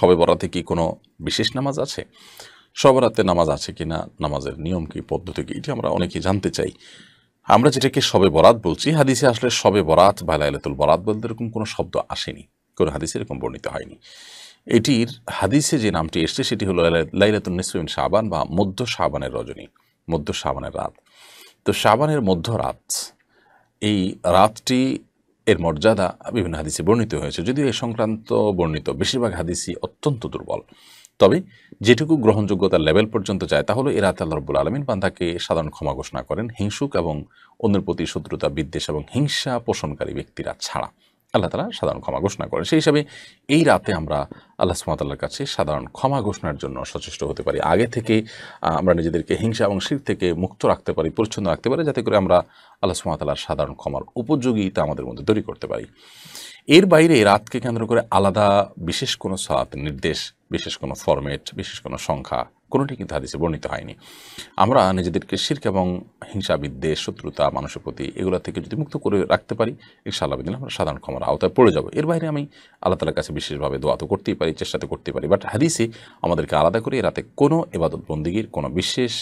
সবে বরাতে কি কোনো বিশেষ নামাজ আছে সবরাতে নামাজ আছে কি না নামাজের নিয়ম কি পদ্ধতি কি এটি আমরা অনেকেই জানতে চাই আমরা যেটাকে সবে বরাত বলছি হাদিসে আসলে সবে বরাত বা লাইলাতুল বরাত বলতে এরকম কোনো শব্দ আসেনি কোনো হাদিসে এরকম বর্ণিত হয়নি এটির হাদিসে যে নামটি এসছে সেটি হলো লাইলাতুল নিসমিন সাবান বা মধ্য সাবানের রজনী মধ্য সাবানের রাত তো সাবানের মধ্য রাত এই রাতটি এর মর্যাদা বিভিন্ন হাদিসে বর্ণিত হয়েছে যদিও এ সংক্রান্ত বর্ণিত বেশিরভাগ হাদিসই অত্যন্ত দুর্বল তবে যেটুকু গ্রহণযোগ্যতার লেভেল পর্যন্ত যায় তাহলে এরা আল্লাহ রব্বুল আলমিন বান্ধাকে সাধারণ ক্ষমা ঘোষণা করেন হিংসুক এবং অন্যের প্রতি শত্রুতা বিদ্বেষ এবং হিংসা পোষণকারী ব্যক্তিরা ছাড়া আল্লাহ তালা সাধারণ ক্ষমা ঘোষণা করেন সেই হিসাবে এই রাতে আমরা আল্লাহ সুমাতাল্লার কাছে সাধারণ ক্ষমা ঘোষণার জন্য সচেষ্ট হতে পারি আগে থেকে আমরা নিজেদেরকে হিংসা এবং শির থেকে মুক্ত রাখতে পারি পরিচ্ছন্ন রাখতে পারি যাতে করে আমরা আল্লাহ সুমাতাল্লার সাধারণ ক্ষমার উপযোগিতা আমাদের মধ্যে তৈরি করতে পারি এর বাইরে রাতকে কেন্দ্র করে আলাদা বিশেষ কোনো সাত নির্দেশ বিশেষ কোনো ফরম্যাট বিশেষ কোনো সংখ্যা কোনোটি কিন্তু হাদিসে বর্ণিত হয়নি আমরা নিজেদেরকে শির্ক এবং হিংসা বিদ্বেষ শত্রুতা মানুষের প্রতি এগুলো থেকে যদি মুক্ত করে রাখতে পারি ইনশাআল্লাহ দিন আমরা সাধারণ ক্ষমার আওতায় পড়ে যাব এর বাইরে আমি আল্লাহ তালার কাছে বিশেষভাবে দোয়া তো করতেই পারি চেষ্টা তো করতে পারি বাট হাদিসে আমাদেরকে আলাদা করে রাতে কোনো এবাদত বন্দীগীর কোনো বিশেষ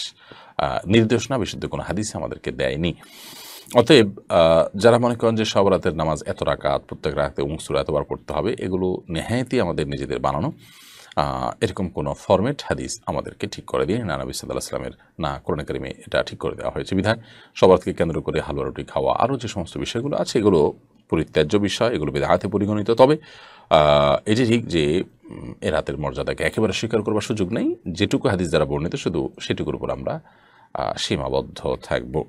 নির্দেশনা বিশুদ্ধ কোনো হাদিসে আমাদেরকে দেয়নি অতএব যারা মনে করেন যে সব রাতের নামাজ এত রাকাত প্রত্যেক রাতে উংসুর এতবার পড়তে হবে এগুলো নেহায়তই আমাদের নিজেদের বানানো এরকম কোনো ফরম্যাট হাদিস আমাদেরকে ঠিক করে দিয়ে না নবী সাল্লাহ আসলামের না করোনাকারিমে এটা ঠিক করে দেওয়া হয়েছে বিধায় সবার থেকে কেন্দ্র করে হালুয়া রুটি খাওয়া আরও যে সমস্ত বিষয়গুলো আছে এগুলো পরিত্যাজ্য বিষয় এগুলো বেদাহাতে পরিগণিত তবে যে ঠিক যে এ রাতের মর্যাদাকে একেবারে স্বীকার করবার সুযোগ নেই যেটুকু হাদিস দ্বারা বর্ণিত শুধু সেটুকুর উপর আমরা সীমাবদ্ধ থাকবো